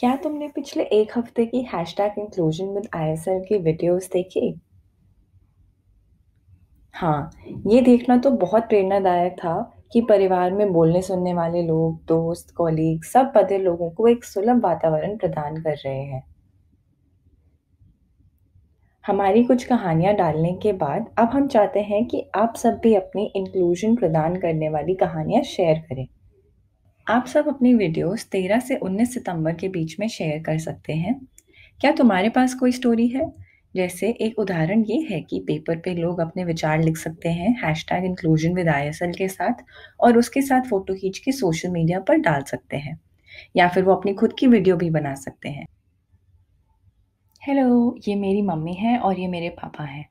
क्या तुमने पिछले एक हफ्ते की hashtag inclusion with I L की वीडियोस देखी हाँ ये देखना तो बहुत प्रेरणादायक था कि परिवार में बोलने सुनने वाले लोग दोस्त कॉलीग सब पदे लोगों को एक सुलभ वातावरण प्रदान कर रहे हैं हमारी कुछ कहानियाँ डालने के बाद अब हम चाहते हैं कि आप सब भी अपनी इंक्लूजन प्रदान करने वाली कहानियाँ शेयर करें आप सब अपनी वीडियोस 13 से 19 सितंबर के बीच में शेयर कर सकते हैं क्या तुम्हारे पास कोई स्टोरी है जैसे एक उदाहरण ये है कि पेपर पे लोग अपने विचार लिख सकते हैं hashtag inclusion with I S L के साथ और उसके साथ फ़ोटो खींच के सोशल मीडिया पर डाल सकते हैं या फिर वो अपनी खुद की वीडियो भी बना सकते हैं हेलो ये मेरी मम्मी है और ये मेरे पापा हैं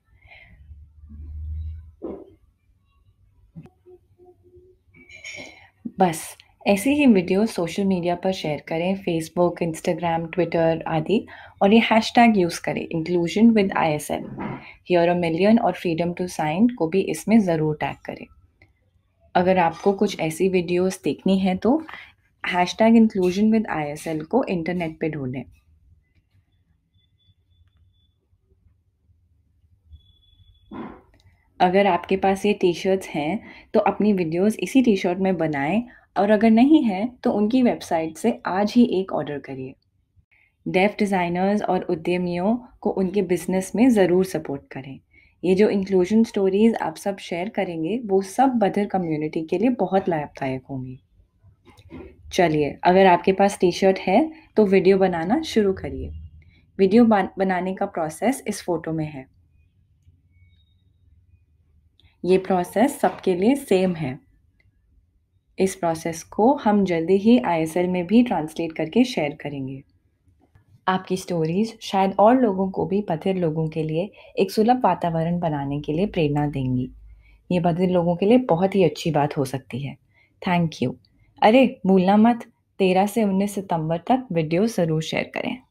बस ऐसी ही वीडियो सोशल मीडिया पर शेयर करें फेसबुक इंस्टाग्राम ट्विटर आदि और ये हैश टैग यूज़ करें inclusion with I S L here million और फ्रीडम टू साइन को भी इसमें ज़रूर टैग करें अगर आपको कुछ ऐसी वीडियोस देखनी है तो hashtag inclusion with I S L को इंटरनेट पे ढूंढें अगर आपके पास ये टी शर्ट्स हैं तो अपनी वीडियोस इसी टी शर्ट में बनाएं और अगर नहीं है तो उनकी वेबसाइट से आज ही एक ऑर्डर करिए डेफ डिज़ाइनर्स और उद्यमियों को उनके बिजनेस में ज़रूर सपोर्ट करें ये जो इंक्लूजन स्टोरीज आप सब शेयर करेंगे वो सब बदर कम्युनिटी के लिए बहुत लाभदायक होंगी चलिए अगर आपके पास टी शर्ट है तो वीडियो बनाना शुरू करिए वीडियो बनाने का प्रोसेस इस फोटो में है ये प्रोसेस सबके लिए सेम है इस प्रोसेस को हम जल्दी ही आई में भी ट्रांसलेट करके शेयर करेंगे आपकी स्टोरीज शायद और लोगों को भी पथिर लोगों के लिए एक सुलभ वातावरण बनाने के लिए प्रेरणा देंगी ये पथिर लोगों के लिए बहुत ही अच्छी बात हो सकती है थैंक यू अरे भूलना मत तेरह से उन्नीस सितंबर तक वीडियो ज़रूर शेयर करें